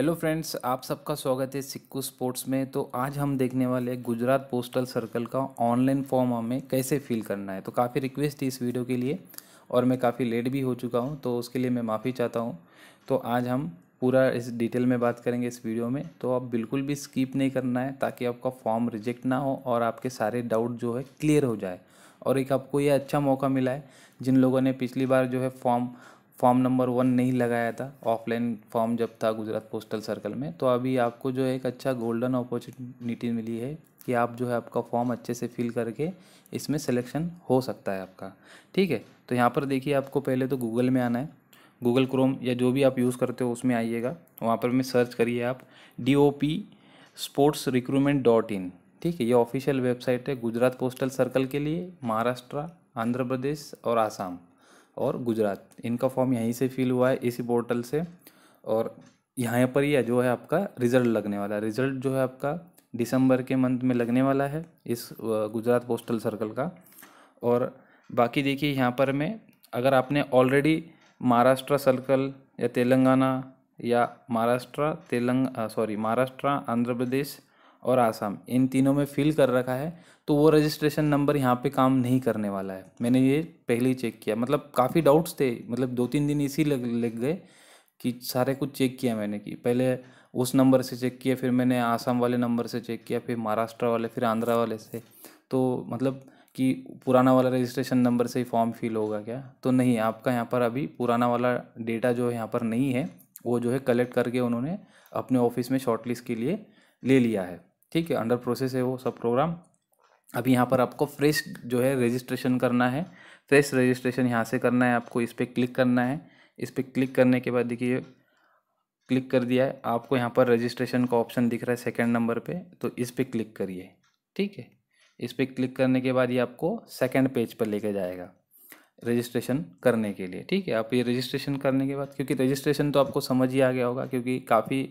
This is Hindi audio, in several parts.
हेलो फ्रेंड्स आप सबका स्वागत है सिक्कू स्पोर्ट्स में तो आज हम देखने वाले गुजरात पोस्टल सर्कल का ऑनलाइन फॉर्म हमें कैसे फिल करना है तो काफ़ी रिक्वेस्ट थी इस वीडियो के लिए और मैं काफ़ी लेट भी हो चुका हूं तो उसके लिए मैं माफ़ी चाहता हूं तो आज हम पूरा इस डिटेल में बात करेंगे इस वीडियो में तो आप बिल्कुल भी स्कीप नहीं करना है ताकि आपका फॉर्म रिजेक्ट ना हो और आपके सारे डाउट जो है क्लियर हो जाए और एक आपको ये अच्छा मौका मिला है जिन लोगों ने पिछली बार जो है फॉर्म फॉर्म नंबर वन नहीं लगाया था ऑफलाइन फॉर्म जब था गुजरात पोस्टल सर्कल में तो अभी आपको जो है एक अच्छा गोल्डन अपॉर्चुनिटी मिली है कि आप जो है आपका फॉर्म अच्छे से फिल करके इसमें सिलेक्शन हो सकता है आपका ठीक है तो यहाँ पर देखिए आपको पहले तो गूगल में आना है गूगल क्रोम या जो भी आप यूज़ करते हो उसमें आइएगा वहाँ पर में सर्च करिए आप D O P sports recruitment dot in ठीक है ये ऑफिशियल वेबसाइट है गुजरात पोस्टल सर्कल के लिए महाराष्ट्र आंध्र प्रदेश और आसाम और गुजरात इनका फॉर्म यहीं से फिल हुआ है इसी पोर्टल से और यहाँ पर ही जो है आपका रिज़ल्ट लगने वाला है रिज़ल्ट जो है आपका दिसंबर के मंथ में लगने वाला है इस गुजरात पोस्टल सर्कल का और बाकी देखिए यहाँ पर मैं अगर आपने ऑलरेडी महाराष्ट्र सर्कल या तेलंगाना या महाराष्ट्र तेलंग सॉरी महाराष्ट्र आंध्र प्रदेश और आसाम इन तीनों में फिल कर रखा है तो वो रजिस्ट्रेशन नंबर यहाँ पे काम नहीं करने वाला है मैंने ये पहले ही चेक किया मतलब काफ़ी डाउट्स थे मतलब दो तीन दिन इसी लग लग गए कि सारे कुछ चेक किया मैंने कि पहले उस नंबर से चेक किया फिर मैंने आसाम वाले नंबर से चेक किया फिर महाराष्ट्र वाले फिर आंध्रा वाले से तो मतलब कि पुराना वाला रजिस्ट्रेशन नंबर से ही फॉर्म फिल होगा क्या तो नहीं आपका यहाँ पर अभी पुराना वाला डेटा जो है यहाँ पर नहीं है वो जो है कलेक्ट करके उन्होंने अपने ऑफिस में शॉर्टलिस्ट के लिए ले लिया है ठीक है अंडर प्रोसेस है वो सब प्रोग्राम अभी यहाँ पर आपको फ्रेश जो है रजिस्ट्रेशन करना है फ्रेश रजिस्ट्रेशन यहाँ से करना है आपको इस पर क्लिक करना है इस पर क्लिक करने के बाद देखिए क्लिक कर दिया है आपको यहाँ पर रजिस्ट्रेशन का ऑप्शन दिख रहा है सेकेंड नंबर पे तो इस पर क्लिक करिए ठीक है इस पर क्लिक करने के बाद ये आपको सेकेंड पेज पर लेके जाएगा रजिस्ट्रेशन करने के लिए ठीक है आप ये रजिस्ट्रेशन करने के बाद क्योंकि रजिस्ट्रेशन तो आपको समझ ही आ गया होगा क्योंकि काफ़ी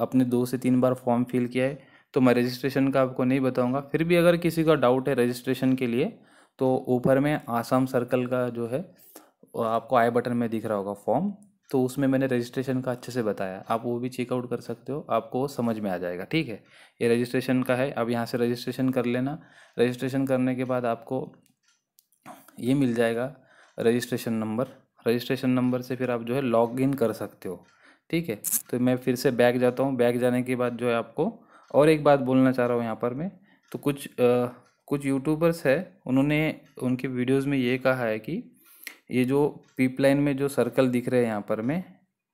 आपने दो से तीन बार फॉर्म फिल किया है तो मैं रजिस्ट्रेशन का आपको नहीं बताऊंगा फिर भी अगर किसी का डाउट है रजिस्ट्रेशन के लिए तो ऊपर में आसाम सर्कल का जो है आपको आई बटन में दिख रहा होगा फॉर्म तो उसमें मैंने रजिस्ट्रेशन का अच्छे से बताया आप वो भी चेकआउट कर सकते हो आपको समझ में आ जाएगा ठीक है ये रजिस्ट्रेशन का है अब यहाँ से रजिस्ट्रेशन कर लेना रजिस्ट्रेशन करने के बाद आपको ये मिल जाएगा रजिस्ट्रेशन नंबर रजिस्ट्रेशन नंबर से फिर आप जो है लॉग इन कर सकते हो ठीक है तो मैं फिर से बैग जाता हूँ बैग जाने के बाद जो है आपको और एक बात बोलना चाह रहा हूँ यहाँ पर मैं तो कुछ आ, कुछ यूट्यूबर्स है उन्होंने उनके वीडियोस में ये कहा है कि ये जो पीप लाइन में जो सर्कल दिख रहे हैं यहाँ पर में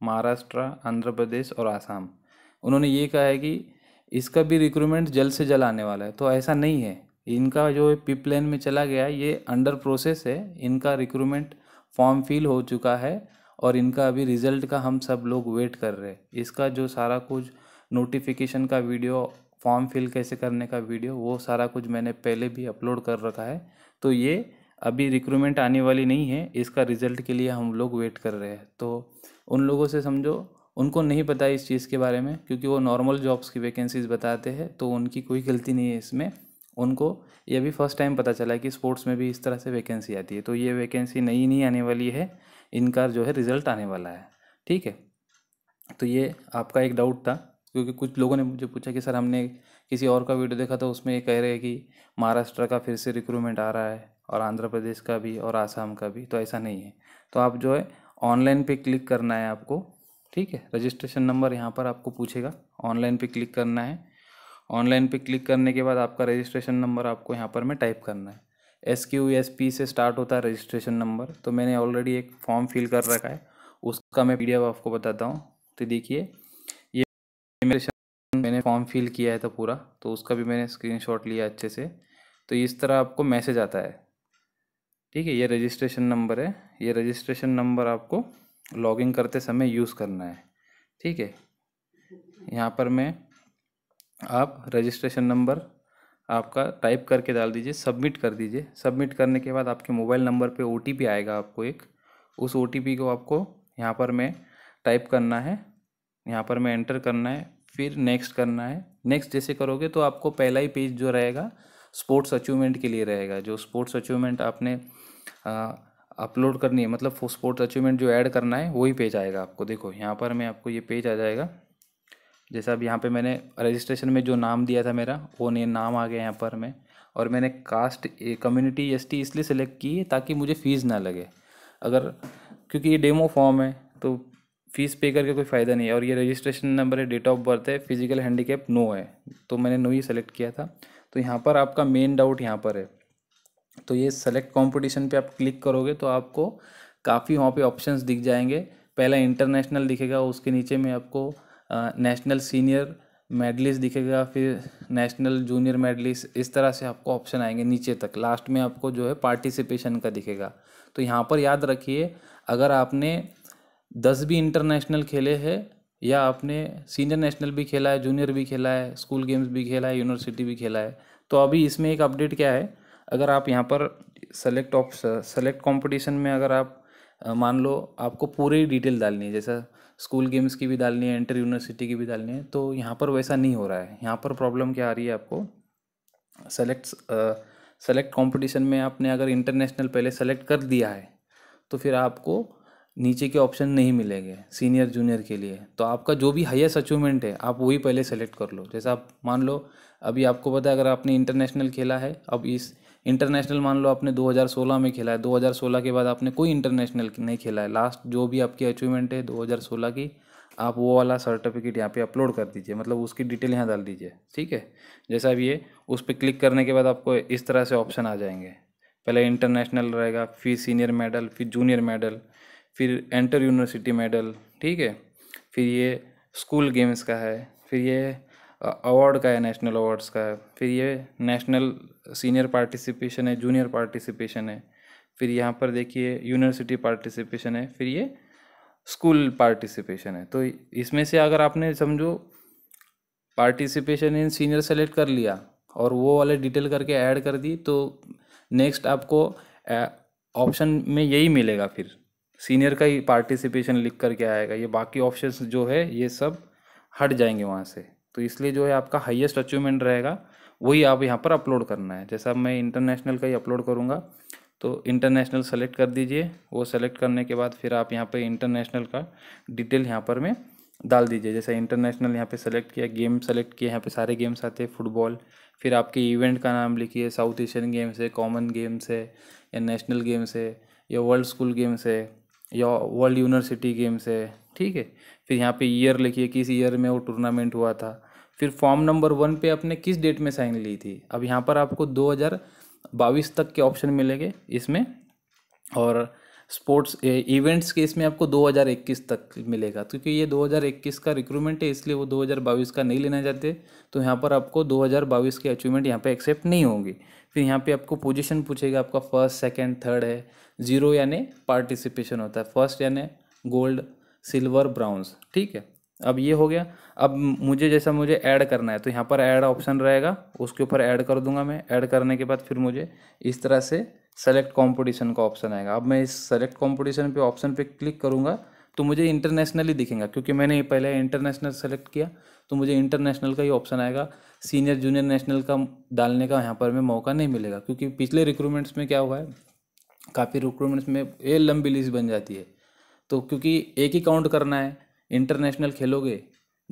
महाराष्ट्र आंध्र प्रदेश और आसाम उन्होंने ये कहा है कि इसका भी रिक्रूटमेंट जल्द से जल्द आने वाला है तो ऐसा नहीं है इनका जो पिप लाइन में चला गया ये अंडर प्रोसेस है इनका रिक्रूटमेंट फॉर्म फिल हो चुका है और इनका अभी रिजल्ट का हम सब लोग वेट कर रहे हैं इसका जो सारा कुछ नोटिफिकेशन का वीडियो फॉर्म फिल कैसे करने का वीडियो वो सारा कुछ मैंने पहले भी अपलोड कर रखा है तो ये अभी रिक्रूमेंट आने वाली नहीं है इसका रिज़ल्ट के लिए हम लोग वेट कर रहे हैं तो उन लोगों से समझो उनको नहीं पता इस चीज़ के बारे में क्योंकि वो नॉर्मल जॉब्स की वैकेंसीज बताते हैं तो उनकी कोई गलती नहीं है इसमें उनको ये भी फर्स्ट टाइम पता चला कि स्पोर्ट्स में भी इस तरह से वैकेंसी आती है तो ये वैकेंसी नई नहीं आने वाली है इनका जो है रिज़ल्ट आने वाला है ठीक है तो ये आपका एक डाउट था क्योंकि कुछ लोगों ने मुझे पूछा कि सर हमने किसी और का वीडियो देखा तो उसमें ये कह रहे हैं कि महाराष्ट्र का फिर से रिक्रूटमेंट आ रहा है और आंध्र प्रदेश का भी और आसाम का भी तो ऐसा नहीं है तो आप जो है ऑनलाइन पे क्लिक करना है आपको ठीक है रजिस्ट्रेशन नंबर यहाँ पर आपको पूछेगा ऑनलाइन पे क्लिक करना है ऑनलाइन पे क्लिक करने के बाद आपका रजिस्ट्रेशन नंबर आपको यहाँ पर मैं टाइप करना है एस क्यू एस पी से स्टार्ट होता है रजिस्ट्रेशन नंबर तो मैंने ऑलरेडी एक फॉर्म फिल कर रखा है उसका मैं पी आपको बताता हूँ तो देखिए मेरे मैंने फॉर्म फिल किया है तो पूरा तो उसका भी मैंने स्क्रीनशॉट लिया अच्छे से तो इस तरह आपको मैसेज आता है ठीक है ये रजिस्ट्रेशन नंबर है ये रजिस्ट्रेशन नंबर आपको लॉगिन करते समय यूज़ करना है ठीक है यहाँ पर मैं आप रजिस्ट्रेशन नंबर आपका टाइप करके डाल दीजिए सबमिट कर दीजिए सबमिट करने के बाद आपके मोबाइल नंबर पे ओ आएगा आपको एक उस ओ को आपको यहाँ पर मैं टाइप करना है यहाँ पर मैं एंटर करना है फिर नेक्स्ट करना है नेक्स्ट जैसे करोगे तो आपको पहला ही पेज जो रहेगा स्पोर्ट्स अचीवमेंट के लिए रहेगा जो स्पोर्ट्स अचीवमेंट आपने अपलोड करनी है मतलब स्पोर्ट्स अचीवमेंट जो ऐड करना है वही पेज आएगा आपको देखो यहाँ पर मैं आपको ये पेज आ जाएगा जैसा अब यहाँ पे मैंने रजिस्ट्रेशन में जो नाम दिया था मेरा वो नहीं नाम आ गया यहाँ पर मैं और मैंने कास्ट कम्युनिटी एस इसलिए सेलेक्ट की है ताकि मुझे फ़ीस ना लगे अगर क्योंकि ये डेमो फॉर्म है तो फीस पे करके कोई फ़ायदा नहीं है और ये रजिस्ट्रेशन नंबर है डेट ऑफ बर्थ है फिजिकल हैंडीकेप नो है तो मैंने नो ही सेलेक्ट किया था तो यहाँ पर आपका मेन डाउट यहाँ पर है तो ये सेलेक्ट कंपटीशन पे आप क्लिक करोगे तो आपको काफ़ी वहाँ पे ऑप्शंस दिख जाएंगे पहला इंटरनेशनल दिखेगा उसके नीचे में आपको नेशनल सीनियर मेडलिस्ट दिखेगा फिर नेशनल जूनियर मेडलिस्ट इस तरह से आपको ऑप्शन आएंगे नीचे तक लास्ट में आपको जो है पार्टिसिपेशन का दिखेगा तो यहाँ पर याद रखिए अगर आपने दस भी इंटरनेशनल खेले हैं या आपने सीनियर नेशनल भी खेला है जूनियर भी खेला है स्कूल गेम्स भी खेला है यूनिवर्सिटी भी खेला है तो अभी इसमें एक अपडेट क्या है अगर आप यहाँ पर सेलेक्ट ऑफ सेलेक्ट कंपटीशन में अगर आप मान लो आपको पूरी डिटेल डालनी है जैसा स्कूल गेम्स की भी डालनी है इंटर यूनिवर्सिटी की भी डालनी है तो यहाँ पर वैसा नहीं हो रहा है यहाँ पर प्रॉब्लम क्या आ रही है आपको सेलेक्ट सेलेक्ट कंपटीशन में आपने अगर इंटरनेशनल पहले सेलेक्ट कर दिया है तो फिर आपको नीचे के ऑप्शन नहीं मिलेंगे सीनियर जूनियर के लिए तो आपका जो भी हाईएस्ट अचीवमेंट है आप वही पहले सेलेक्ट कर लो जैसा आप मान लो अभी आपको पता है अगर आपने इंटरनेशनल खेला है अब इस इंटरनेशनल मान लो आपने 2016 में खेला है 2016 के बाद आपने कोई इंटरनेशनल नहीं खेला है लास्ट जो भी आपकी अचीवमेंट है 2016 की आप वो वाला सर्टिफिकेट यहाँ पे अपलोड कर दीजिए मतलब उसकी डिटेल यहाँ डाल दीजिए ठीक है जैसा अभी ये उस पर क्लिक करने के बाद आपको इस तरह से ऑप्शन आ जाएंगे पहले इंटरनेशनल रहेगा फिर सीनियर मेडल फिर जूनियर मेडल फिर एंटर यूनिवर्सिटी मेडल ठीक है फिर ये स्कूल गेम्स का है फिर ये अवार्ड का है नेशनल अवार्ड्स का है फिर ये नेशनल सीनियर पार्टिसिपेशन है जूनियर पार्टिसिपेशन है फिर यहाँ पर देखिए यूनिवर्सिटी पार्टिसिपेशन है फिर ये स्कूल पार्टिसिपेशन है तो इसमें से अगर आपने समझो पार्टिसिपेशन इन सीनियर सेलेक्ट कर लिया और वो वाले डिटेल करके ऐड कर दी तो नेक्स्ट आपको ऑप्शन में यही मिलेगा फिर सीनियर का ही पार्टिसिपेशन लिख करके आएगा ये बाकी ऑप्शन जो है ये सब हट जाएंगे वहाँ से तो इसलिए जो है आपका हाईएस्ट अचीवमेंट रहेगा वही आप यहाँ पर अपलोड करना है जैसा मैं इंटरनेशनल का ही अपलोड करूँगा तो इंटरनेशनल सेलेक्ट कर दीजिए वो सेलेक्ट करने के बाद फिर आप यहाँ पे इंटरनेशनल का डिटेल यहाँ पर मैं डाल दीजिए जैसे इंटरनेशनल यहाँ पे सेलेक्ट किया गेम सेलेक्ट किया यहाँ पे सारे गेम्स आते हैं फुटबॉल फिर आपके इवेंट का नाम लिखिए साउथ एशियन गेम्स है कॉमन गेम्स है या नेशनल गेम्स है या वर्ल्ड स्कूल गेम्स है या वर्ल्ड यूनिवर्सिटी गेम्स है ठीक है फिर यहाँ पे ईयर लिखिए किस ईयर में वो टूर्नामेंट हुआ था फिर फॉर्म नंबर वन पे आपने किस डेट में साइन ली थी अब यहाँ पर आपको दो हज़ार बाईस तक के ऑप्शन मिलेंगे इसमें और स्पोर्ट्स इवेंट्स केस में आपको 2021 तक मिलेगा तो क्योंकि ये 2021 का रिक्रूटमेंट है इसलिए वो 2022 का नहीं लेना चाहते तो यहाँ पर आपको 2022 के अचीवमेंट यहाँ पे एक्सेप्ट नहीं होंगे फिर यहाँ पे आपको पोजीशन पूछेगा आपका फर्स्ट सेकंड थर्ड है जीरो यानी पार्टिसिपेशन होता है फर्स्ट यानी गोल्ड सिल्वर ब्राउन्स ठीक है अब ये हो गया अब मुझे जैसा मुझे ऐड करना है तो यहाँ पर ऐड ऑप्शन रहेगा उसके ऊपर ऐड कर दूंगा मैं ऐड करने के बाद फिर मुझे इस तरह से सेलेक्ट कंपटीशन का ऑप्शन आएगा अब मैं इस सेलेक्ट कंपटीशन पे ऑप्शन पे क्लिक करूँगा तो मुझे इंटरनेशनली दिखेगा क्योंकि मैंने पहले इंटरनेशनल सेलेक्ट किया तो मुझे इंटरनेशनल का ही ऑप्शन आएगा सीनियर जूनियर नेशनल का डालने का यहाँ पर मैं मौका नहीं मिलेगा क्योंकि पिछले रिक्रूटमेंट्स में क्या हुआ है काफ़ी रिक्रूटमेंट्स में ये लंबी लिस्ट बन जाती है तो क्योंकि एक ही काउंट करना है इंटरनेशनल खेलोगे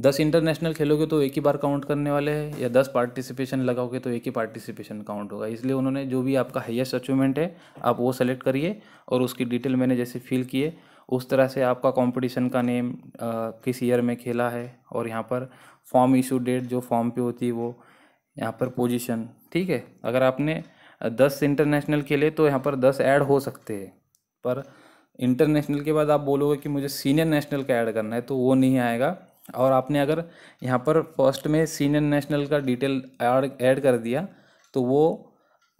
दस इंटरनेशनल खेलोगे तो एक ही बार काउंट करने वाले हैं या दस पार्टिसिपेशन लगाओगे तो एक ही पार्टिसिपेशन काउंट होगा इसलिए उन्होंने जो भी आपका हाईएस्ट अचीवमेंट है आप वो सेलेक्ट करिए और उसकी डिटेल मैंने जैसे फिल किए उस तरह से आपका कंपटीशन का नेम आ, किस ईयर में खेला है और यहाँ पर फॉर्म इशू डेट जो फॉर्म पर होती है वो यहाँ पर पोजिशन ठीक है अगर आपने दस इंटरनेशनल खेले तो यहाँ पर दस ऐड हो सकते हैं पर इंटरनेशनल के बाद आप बोलोगे कि मुझे सीनियर नेशनल का ऐड करना है तो वो नहीं आएगा और आपने अगर यहाँ पर फर्स्ट में सीनियर नेशनल का डिटेल ऐड कर दिया तो वो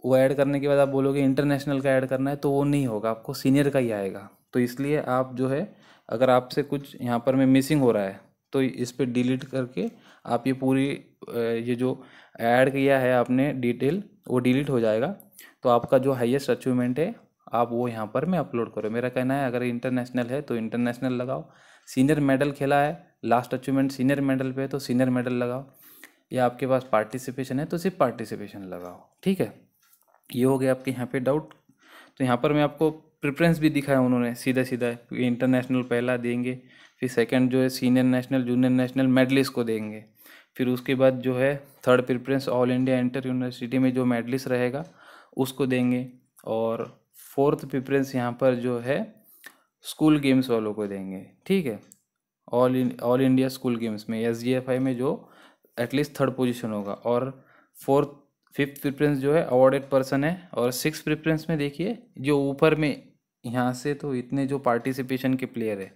वो ऐड करने के बाद आप बोलोगे इंटरनेशनल का ऐड करना है तो वो नहीं होगा आपको सीनियर का ही आएगा तो इसलिए आप जो है अगर आपसे कुछ यहाँ पर में मिसिंग हो रहा है तो इस पर डिलीट करके आप ये पूरी ये जो ऐड किया है आपने डिटेल वो डिलीट हो जाएगा तो आपका जो हाइएस्ट अचीवमेंट है आप वो यहाँ पर मैं अपलोड करो मेरा कहना है अगर इंटरनेशनल है तो इंटरनेशनल लगाओ सीनियर मेडल खेला है लास्ट अचीवमेंट सीनियर मेडल पे है तो सीनियर मेडल लगाओ या आपके पास पार्टिसिपेशन है तो सिर्फ पार्टिसिपेशन लगाओ ठीक है ये हो गया आपके यहाँ पे डाउट तो यहाँ पर मैं आपको प्रेफरेंस भी दिखाया उन्होंने सीधा सीधा इंटरनेशनल पहला देंगे फिर सेकेंड जो है senior national junior national medalist को देंगे फिर उसके बाद जो है third preference all India inter university में जो मेडलिस्ट रहेगा उसको देंगे और फोर्थ प्रिफ्रेंस यहाँ पर जो है स्कूल गेम्स वालों को देंगे ठीक है all in all India school games में एस जी एफ आई में जो एटलीस्ट थर्ड पोजिशन होगा और फोर्थ फिफ्थ प्रिफ्रेंस जो है अवॉर्डेड पर्सन है और सिक्स प्रिफ्रेंस में देखिए जो ऊपर में यहाँ से तो इतने जो पार्टिसिपेशन के प्लेयर है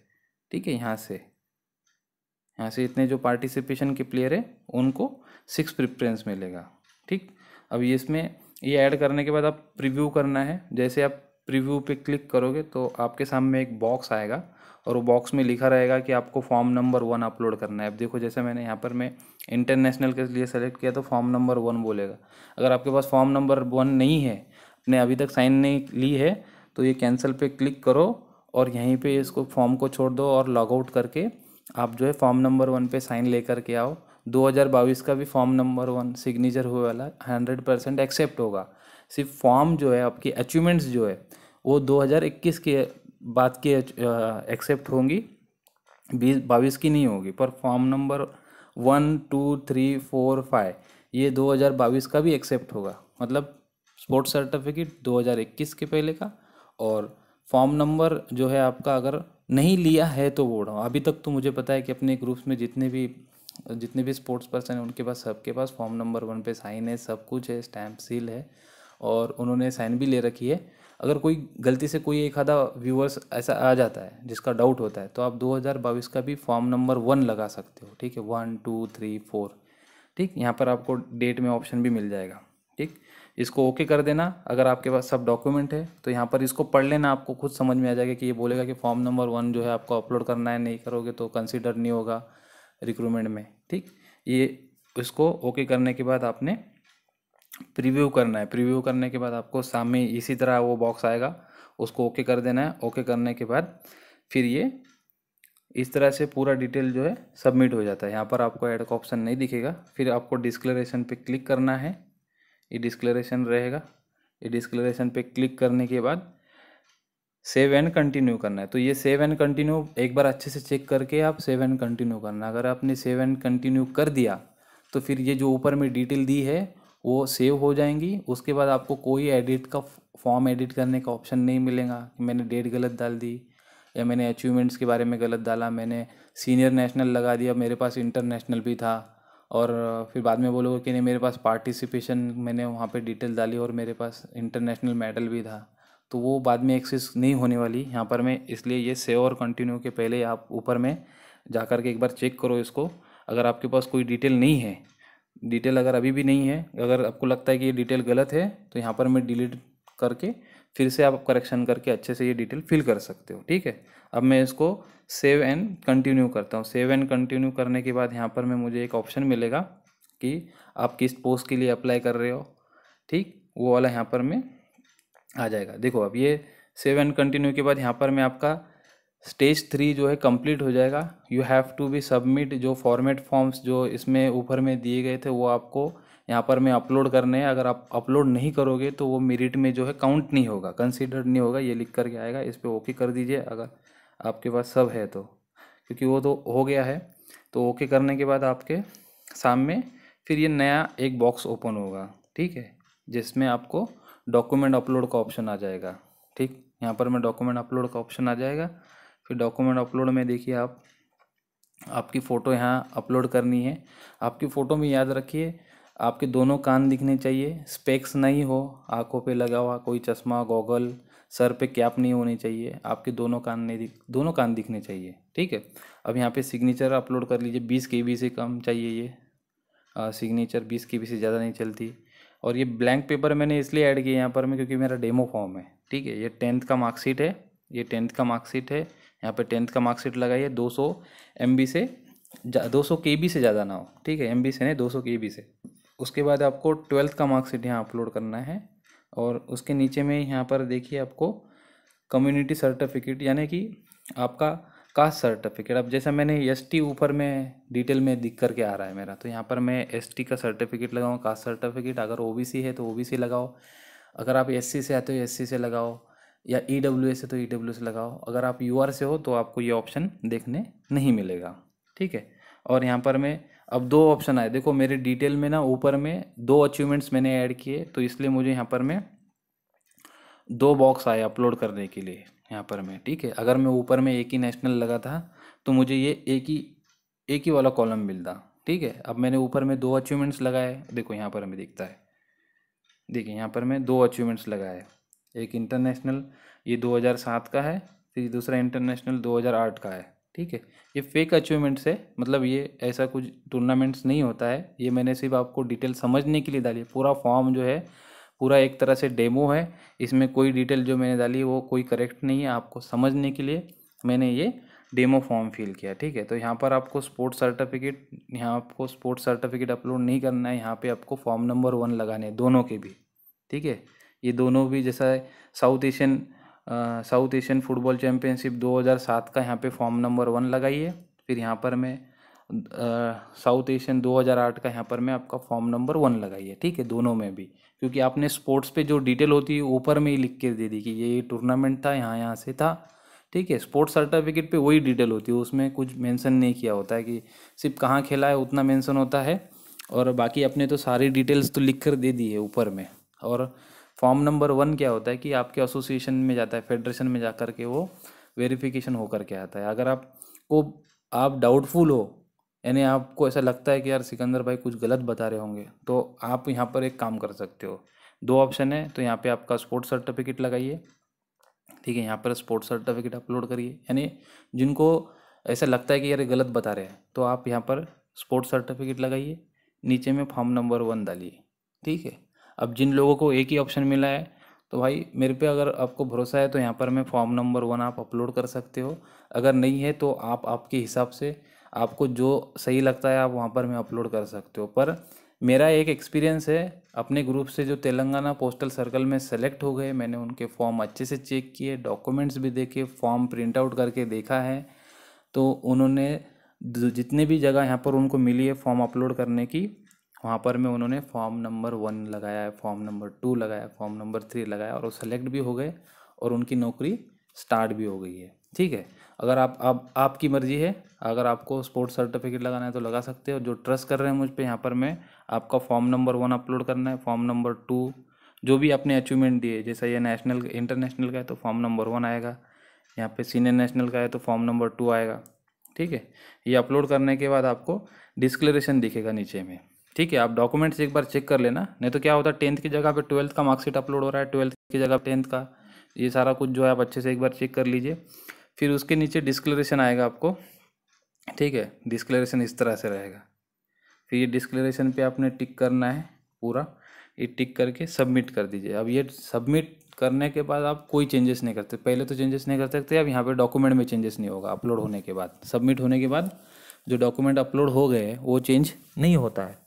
ठीक है यहाँ से यहाँ से इतने जो पार्टिसिपेशन के प्लेयर है उनको सिक्स प्रिफ्रेंस मिलेगा ठीक अब इसमें ये ऐड करने के बाद आप प्रीव्यू करना है जैसे आप प्रीव्यू पे क्लिक करोगे तो आपके सामने एक बॉक्स आएगा और वो बॉक्स में लिखा रहेगा कि आपको फॉर्म नंबर वन अपलोड करना है अब देखो जैसे मैंने यहाँ पर मैं इंटरनेशनल के लिए सेलेक्ट किया तो फॉर्म नंबर वन बोलेगा अगर आपके पास फॉर्म नंबर वन नहीं है आपने अभी तक साइन नहीं ली है तो ये कैंसिल पे क्लिक करो और यहीं पे इसको फॉर्म को छोड़ दो और लॉगआउट करके आप जो है फॉर्म नंबर वन पे साइन ले करके आओ 2022 का भी फॉर्म नंबर वन सिग्नेचर हुए वाला हंड्रेड परसेंट एक्सेप्ट होगा सिर्फ फॉर्म जो है आपकी अचीवमेंट्स जो है वो 2021 के बाद के एक्सेप्ट होंगी बीस बाईस की नहीं होगी पर form number one two three four five ये 2022 का भी एक्सेप्ट होगा मतलब स्पोर्ट्स सर्टिफिकेट 2021 के पहले का और फॉर्म नंबर जो है आपका अगर नहीं लिया है तो वो अभी तक तो मुझे पता है कि अपने ग्रुप्स में जितने भी जितने भी स्पोर्ट्स पर्सन हैं उनके पास सबके पास फॉर्म नंबर वन पे साइन है सब कुछ है स्टैम्प सील है और उन्होंने साइन भी ले रखी है अगर कोई गलती से कोई एक आधा व्यूअर्स ऐसा आ जाता है जिसका डाउट होता है तो आप दो का भी फॉर्म नंबर वन लगा सकते हो ठीक है वन टू थ्री फोर ठीक यहाँ पर आपको डेट में ऑप्शन भी मिल जाएगा ठीक इसको ओके कर देना अगर आपके पास सब डॉक्यूमेंट है तो यहाँ पर इसको पढ़ लेना आपको खुद समझ में आ जाएगा कि ये बोलेगा कि फॉर्म नंबर वन जो है आपको अपलोड करना है नहीं करोगे तो कंसिडर नहीं होगा रिक्रूटमेंट में ठीक ये इसको ओके करने के बाद आपने प्रीव्यू करना है प्रीव्यू करने के बाद आपको सामने इसी तरह वो बॉक्स आएगा उसको ओके कर देना है ओके करने के बाद फिर ये इस तरह से पूरा डिटेल जो है सबमिट हो जाता है यहाँ पर आपको ऐड का ऑप्शन नहीं दिखेगा फिर आपको डिस्क्लेरेशन पे क्लिक करना है ये डिस्क्लेरेशन रहेगा ये डिस्क्लेरेशन पे क्लिक करने के बाद सेव एंड कंटिन्यू करना है तो ये सेव एंड कंटिन्यू एक बार अच्छे से चेक करके आप सेव एंड कंटिन्यू करना अगर आपने सेव एंड कंटिन्यू कर दिया तो फिर ये जो ऊपर में डिटेल दी है वो सेव हो जाएंगी उसके बाद आपको कोई एडिट का फॉर्म एडिट करने का ऑप्शन नहीं मिलेगा कि मैंने डेट गलत डाल दी या मैंने अचीवमेंट्स के बारे में गलत डाला मैंने सीनियर नेशनल लगा दिया मेरे पास इंटरनेशनल भी था और फिर बाद में बोलोगे कि नहीं मेरे पास पार्टिसिपेशन मैंने वहाँ पे डिटेल डाली और मेरे पास इंटरनेशनल मेडल भी था तो वो बाद में एक्सेस नहीं होने वाली यहाँ पर मैं इसलिए ये सेव और कंटिन्यू के पहले आप ऊपर में जा कर के एक बार चेक करो इसको अगर आपके पास कोई डिटेल नहीं है डिटेल अगर अभी भी नहीं है अगर आपको लगता है कि ये डिटेल गलत है तो यहाँ पर मैं डिलीट करके फिर से आप करेक्शन करके अच्छे से ये डिटेल फिल कर सकते हो ठीक है अब मैं इसको सेव एंड कंटिन्यू करता हूँ सेव एंड कंटिन्यू करने के बाद यहाँ पर मैं मुझे एक ऑप्शन मिलेगा कि आप किस पोस्ट के लिए अप्लाई कर रहे हो ठीक वो वाला यहाँ पर मैं आ जाएगा देखो अब ये सेव एंड कंटिन्यू के बाद यहाँ पर मैं आपका स्टेज थ्री जो है कंप्लीट हो जाएगा you have to be submit जो फॉर्मेट फॉर्म्स जो इसमें ऊपर में दिए गए थे वो आपको यहाँ पर मैं अपलोड करने हैं अगर आप अपलोड नहीं करोगे तो वो मेरिट में जो है काउंट नहीं होगा कंसिडर्ड नहीं होगा ये लिख करके आएगा इस पर ओके कर दीजिए अगर आपके पास सब है तो क्योंकि वो तो हो गया है तो ओके करने के बाद आपके सामने फिर ये नया एक बॉक्स ओपन होगा ठीक है जिसमें आपको डॉक्यूमेंट अपलोड का ऑप्शन आ जाएगा ठीक यहाँ पर मैं डॉक्यूमेंट अपलोड का ऑप्शन आ जाएगा फिर डॉक्यूमेंट अपलोड में देखिए आप आपकी फ़ोटो यहाँ अपलोड करनी है आपकी फ़ोटो में याद रखिए आपके दोनों कान दिखने चाहिए स्पेक्स नहीं हो आंखों पे लगा हुआ कोई चश्मा गॉगल सर पे कैप नहीं होनी चाहिए आपके दोनों कान नहीं दिख दोनों कान दिखने चाहिए ठीक है अब यहाँ पे सिग्नेचर अपलोड कर लीजिए बीस के बी से कम चाहिए ये सिग्नेचर बीस के बी से ज़्यादा नहीं चलती और ये ब्लैंक पेपर मैंने इसलिए ऐड किया यहाँ पर मैं क्योंकि मेरा डेमो फॉर्म है ठीक है ये टेंथ का मार्कशीट है ये टेंथ का मार्कशीट है यहाँ पर टेंथ का मार्कशीट लगाइए दो सौ एम बी से दो सौ के बी से ज़्यादा ना हो ठीक है एम बी से नहीं दो सौ के बी से उसके बाद आपको ट्वेल्थ का मार्कशीट यहाँ अपलोड करना है और उसके नीचे में यहाँ पर देखिए आपको कम्युनिटी सर्टिफिकेट यानी कि आपका कास्ट सर्टिफिकेट अब जैसा मैंने एस टी ऊपर में डिटेल में दिख करके आ रहा है मेरा तो यहाँ पर मैं एस टी का सर्टिफिकेट लगाऊँ कास्ट सर्टिफिकेट अगर ओ बी सी है तो ओ बी सी लगाओ अगर आप एस सी से आते हो एस सी से लगाओ या ई डब्ल्यू एस से तो ई डब्ल्यू से लगाओ अगर आप यू आर से हो तो आपको ये ऑप्शन देखने नहीं मिलेगा ठीक है और यहाँ पर मैं अब दो ऑप्शन आए देखो मेरे डिटेल में ना ऊपर में दो अचीवमेंट्स मैंने ऐड किए तो इसलिए मुझे यहाँ पर मैं दो बॉक्स आए अपलोड करने के लिए यहाँ पर मैं ठीक है अगर मैं ऊपर में एक ही नेशनल लगा था तो मुझे ये एक ही एक ही वाला कॉलम मिलता ठीक है अब मैंने ऊपर में दो अचीवमेंट्स लगाए देखो यहाँ पर हमें दिखता है देखिए यहाँ पर मैं दो अचीवमेंट्स लगाए एक इंटरनेशनल ये दो का है फिर दूसरा इंटरनेशनल दो का है ठीक है ये फेक अचीवमेंट्स है मतलब ये ऐसा कुछ टूर्नामेंट्स नहीं होता है ये मैंने सिर्फ आपको डिटेल समझने के लिए डाली पूरा फॉर्म जो है पूरा एक तरह से डेमो है इसमें कोई डिटेल जो मैंने डाली है वो कोई करेक्ट नहीं है आपको समझने के लिए मैंने ये डेमो फॉर्म फिल किया ठीक है तो यहाँ पर आपको स्पोर्ट्स सर्टिफिकेट यहाँ आपको स्पोर्ट्स सर्टिफिकेट अपलोड नहीं करना है यहाँ पे आपको फॉर्म नंबर वन लगाने हैं दोनों के भी ठीक है ये दोनों भी जैसा South Asian South Asian football championship 2007 का यहाँ पे फॉर्म नंबर वन लगाइए फिर यहाँ पर मैं साउथ एशियन दो का यहाँ पर मैं आपका फॉर्म नंबर वन लगाइए ठीक है दोनों में भी क्योंकि आपने स्पोर्ट्स पे जो डिटेल होती है ऊपर में ही लिख के दे दी कि ये टूर्नामेंट था यहाँ यहाँ से था ठीक है स्पोर्ट्स सर्टिफिकेट पे वही डिटेल होती है उसमें कुछ मेंशन नहीं किया होता है कि सिर्फ कहाँ खेला है उतना मेंशन होता है और बाकी अपने तो सारी डिटेल्स तो लिख कर दे दी है ऊपर में और फॉर्म नंबर वन क्या होता है कि आपके एसोसिएशन में जाता है फेडरेशन में जा कर के वो वेरीफिकेशन होकर के आता है अगर आप आप डाउटफुल हो यानी आपको ऐसा लगता है कि यार सिकंदर भाई कुछ गलत बता रहे होंगे तो आप यहाँ पर एक काम कर सकते हो दो ऑप्शन है तो यहाँ पे आपका स्पोर्ट्स सर्टिफिकेट लगाइए ठीक है यहाँ पर स्पोर्ट्स सर्टिफिकेट अपलोड करिए यानी जिनको ऐसा लगता है कि यार गलत बता रहे हैं तो आप यहाँ पर स्पोर्ट्स सर्टिफिकेट लगाइए नीचे में फॉर्म नंबर वन डालिए ठीक है अब जिन लोगों को एक ही ऑप्शन मिला है तो भाई मेरे पे अगर आपको भरोसा है तो यहाँ पर मैं फॉर्म नंबर वन आप अपलोड कर सकते हो अगर नहीं है तो आप आपके हिसाब से आपको जो सही लगता है आप वहाँ पर मैं अपलोड कर सकते हो पर मेरा एक एक्सपीरियंस है अपने ग्रुप से जो तेलंगाना पोस्टल सर्कल में सेलेक्ट हो गए मैंने उनके फॉर्म अच्छे से चेक किए डॉक्यूमेंट्स भी देखे फॉर्म प्रिंट आउट करके देखा है तो उन्होंने जितने भी जगह यहाँ पर उनको मिली है फॉर्म अपलोड करने की वहाँ पर मैं उन्होंने फॉर्म नंबर वन लगाया है फॉर्म नंबर टू लगाया फॉर्म नंबर थ्री लगाया और वो सेलेक्ट भी हो गए और उनकी नौकरी स्टार्ट भी हो गई है ठीक है अगर आप आप आपकी मर्ज़ी है अगर आपको स्पोर्ट्स सर्टिफिकेट लगाना है तो लगा सकते हो जो ट्रस्ट कर रहे हैं मुझ पर यहाँ पर मैं आपका फॉर्म नंबर वन अपलोड करना है फॉर्म नंबर टू जो भी आपने अचीवमेंट दिए जैसा ये नेशनल इंटरनेशनल का है तो फॉर्म नंबर वन आएगा यहाँ पे सीनियर नेशनल का है तो फॉर्म नंबर टू आएगा ठीक है ये अपलोड करने के बाद आपको डिस्क्लेरेशन दिखेगा नीचे में ठीक है आप डॉक्यूमेंट्स एक बार चेक कर लेना नहीं तो क्या होता है टेंथ की जगह पे ट्वेल्थ का मार्कशीट अपलोड हो रहा है ट्वेल्थ की जगह टेंथ का ये सारा कुछ जो है आप अच्छे से एक बार चेक कर लीजिए फिर उसके नीचे डिस्क्लेरेशन आएगा आपको ठीक है डिस्क्लेरेशन इस तरह से रहेगा फिर ये डिस्क्लेरेशन पे आपने टिक करना है पूरा ये टिक करके सबमिट कर दीजिए अब ये सबमिट करने के बाद आप कोई चेंजेस नहीं करते पहले तो चेंजेस नहीं कर सकते अब यहाँ पे डॉक्यूमेंट में चेंजेस नहीं होगा अपलोड होने के बाद सबमिट होने के बाद जो डॉक्यूमेंट अपलोड हो गए वो चेंज नहीं होता है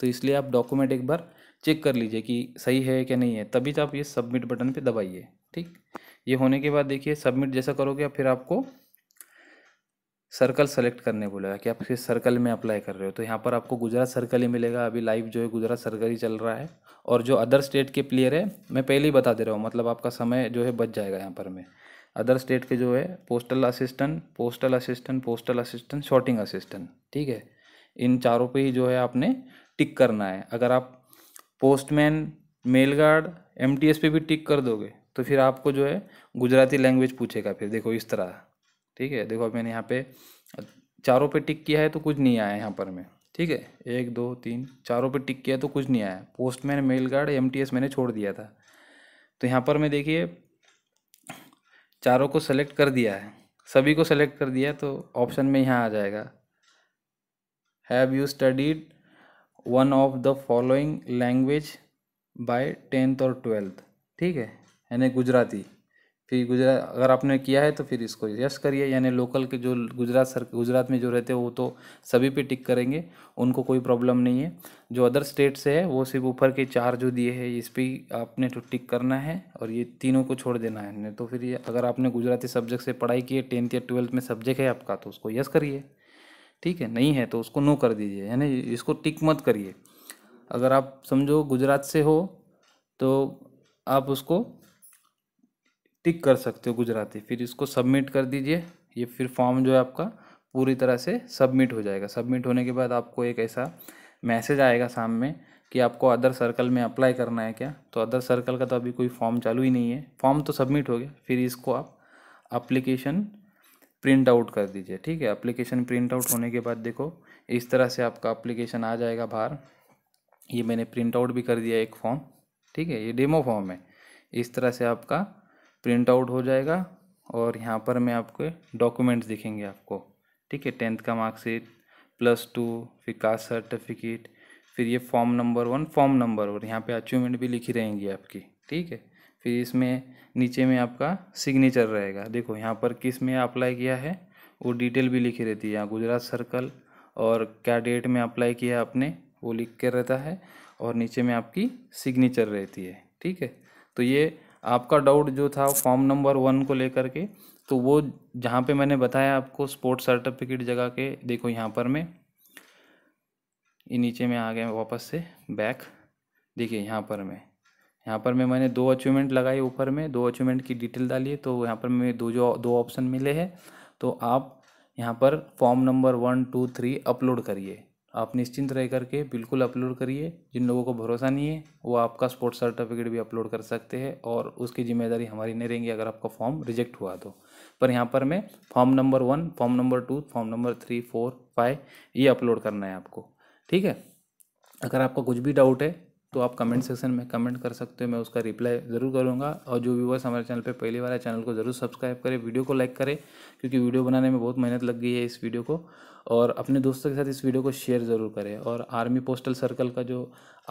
तो इसलिए आप डॉक्यूमेंट एक बार चेक कर लीजिए कि सही है क्या नहीं है तभी तो आप ये सबमिट बटन पर दबाइए ठीक ये होने के बाद देखिए सबमिट जैसा करोगे आप फिर आपको सर्कल सेलेक्ट करने बोलेगा कि आप किस सर्कल में अप्लाई कर रहे हो तो यहाँ पर आपको गुजरात सर्कल ही मिलेगा अभी लाइव जो है गुजरात सर्कल ही चल रहा है और जो अदर स्टेट के प्लेयर है मैं पहले ही बता दे रहा हूँ मतलब आपका समय जो है बच जाएगा यहाँ पर मैं अदर स्टेट के जो है postal assistant postal assistant postal assistant sorting assistant ठीक है इन चारों पर ही जो है आपने टिक करना है अगर आप पोस्टमैन मेल गार्ड एम पे भी टिक कर दोगे तो फिर आपको जो है गुजराती लैंग्वेज पूछेगा फिर देखो इस तरह ठीक है देखो मैंने यहाँ पे चारों पे टिक किया है तो कुछ नहीं आया यहाँ पर मैं ठीक है एक दो तीन चारों पे टिक किया तो कुछ नहीं आया पोस्टमैन मेल गार्ड एम मैंने छोड़ दिया था तो यहाँ पर मैं देखिए चारों को सेलेक्ट कर दिया है सभी को सेलेक्ट कर दिया तो ऑप्शन में यहाँ आ जाएगा have you studied one of the following language by tenth और ट्वेल्थ ठीक है यानी गुजराती फिर गुजरात अगर आपने किया है तो फिर इसको यस करिए यानी लोकल के जो गुजरात सर गुजरात में जो रहते हैं वो तो सभी पे टिक करेंगे उनको कोई प्रॉब्लम नहीं है जो अदर स्टेट से है वो सिर्फ ऊपर के चार जो दिए हैं इस पर आपने तो टिक करना है और ये तीनों को छोड़ देना है तो फिर ये अगर आपने गुजराती सब्जेक्ट से पढ़ाई की है टेंथ या ट्वेल्थ में सब्जेक्ट है आपका तो उसको यस करिए ठीक है नहीं है तो उसको नो कर दीजिए यानी इसको टिक मत करिए अगर आप समझो गुजरात से हो तो आप उसको टिक कर सकते हो गुजराती फिर इसको सबमिट कर दीजिए ये फिर फॉर्म जो है आपका पूरी तरह से सबमिट हो जाएगा सबमिट होने के बाद आपको एक ऐसा मैसेज आएगा सामने कि आपको अदर सर्कल में अप्लाई करना है क्या तो अदर सर्कल का तो अभी कोई फॉर्म चालू ही नहीं है फॉर्म तो सबमिट हो गया फिर इसको आप अप्लीकेशन प्रिंट आउट कर दीजिए ठीक है अप्लीकेशन प्रिंट आउट होने के बाद देखो इस तरह से आपका अप्लीकेशन आ जाएगा बाहर ये मैंने प्रिंट आउट भी कर दिया एक फॉर्म ठीक है ये डेमो फॉर्म है इस तरह से आपका प्रिंट आउट हो जाएगा और यहाँ पर मैं आपके डॉक्यूमेंट्स दिखेंगे आपको ठीक है टेंथ का मार्कशीट प्लस टू फिर कास्ट सर्टिफिकेट फिर ये form number one form number और यहाँ पे अचीवमेंट भी लिखी रहेंगी आपकी ठीक है फिर इसमें नीचे में आपका सिग्नेचर रहेगा देखो यहाँ पर किस में अप्लाई किया है वो डिटेल भी लिखी रहती है यहाँ गुजरात सर्कल और क्या डेट में अप्लाई किया आपने वो लिख कर रहता है और नीचे में आपकी सिग्नेचर रहती है ठीक है तो ये आपका डाउट जो था फॉर्म नंबर वन को लेकर के तो वो जहाँ पे मैंने बताया आपको स्पोर्ट सर्टिफिकेट जगह के देखो यहाँ पर मैं ये नीचे में आ गया वापस से बैक देखिए यहाँ पर मैं यहाँ पर मैं मैंने दो अचीवमेंट लगाई ऊपर में दो अचीवमेंट की डिटेल डाली तो यहाँ पर मैं दो जो दो ऑप्शन मिले हैं तो आप यहाँ पर form number one two three upload करिए आप निश्चिंत रह करके बिल्कुल अपलोड करिए जिन लोगों को भरोसा नहीं है वो आपका स्पोर्ट्स सर्टिफिकेट भी अपलोड कर सकते हैं और उसकी जिम्मेदारी हमारी नहीं रहेंगी अगर आपका फॉर्म रिजेक्ट हुआ तो पर यहाँ पर मैं form number one form number two form number three four five ये अपलोड करना है आपको ठीक है अगर आपका कुछ भी डाउट है तो आप कमेंट सेक्शन में कमेंट कर सकते हो मैं उसका रिप्लाई ज़रूर करूँगा और जो व्यूवर्स हमारे चैनल पर पहली बार है चैनल को ज़रूर सब्सक्राइब करें वीडियो को लाइक करें क्योंकि वीडियो बनाने में बहुत मेहनत लग गई है इस वीडियो को और अपने दोस्तों के साथ इस वीडियो को शेयर ज़रूर करें और आर्मी पोस्टल सर्कल का जो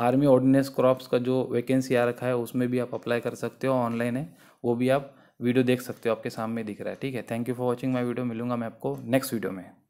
आर्मी ऑर्डिनेंस क्रॉप्स का जो वैकेंसी आ रखा है उसमें भी आप अप्लाई कर सकते हो ऑनलाइन है वो भी आप वीडियो देख सकते हो आपके सामने दिख रहा है ठीक है thank you for watching my video मिलूंगा मैं आपको नेक्स्ट वीडियो में